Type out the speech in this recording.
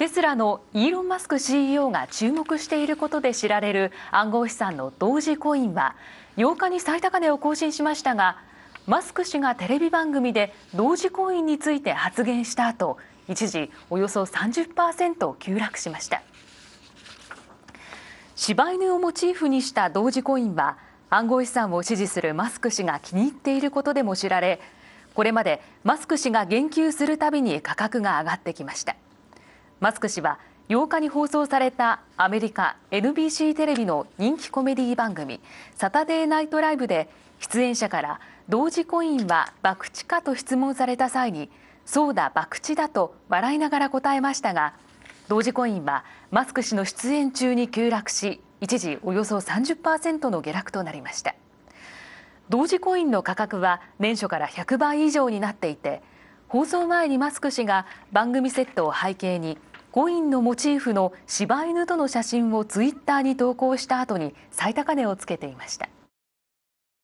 テスラのイーロン・マスク CEO が注目していることで知られる暗号資産の同時コインは8日に最高値を更新しましたがマスク氏がテレビ番組で同時コインについて発言した後一時およそ30%急落しました柴犬をモチーフにした同時コインは暗号資産を支持するマスク氏が気に入っていることでも知られこれまでマスク氏が言及するたびに価格が上がってきました。マスク氏は8日に放送されたアメリカ NBC テレビの人気コメディ番組「サタデーナイトライブ」で出演者から同時コインは博打かと質問された際にそうだ博打だと笑いながら答えましたが同時コインはマスク氏の出演中に急落し一時およそ30%の下落となりました同時コインの価格は年初から100倍以上になっていて放送前にマスク氏が番組セットを背景にコインのモチーフの柴犬との写真をツイッターに投稿した後に最高値をつけていました。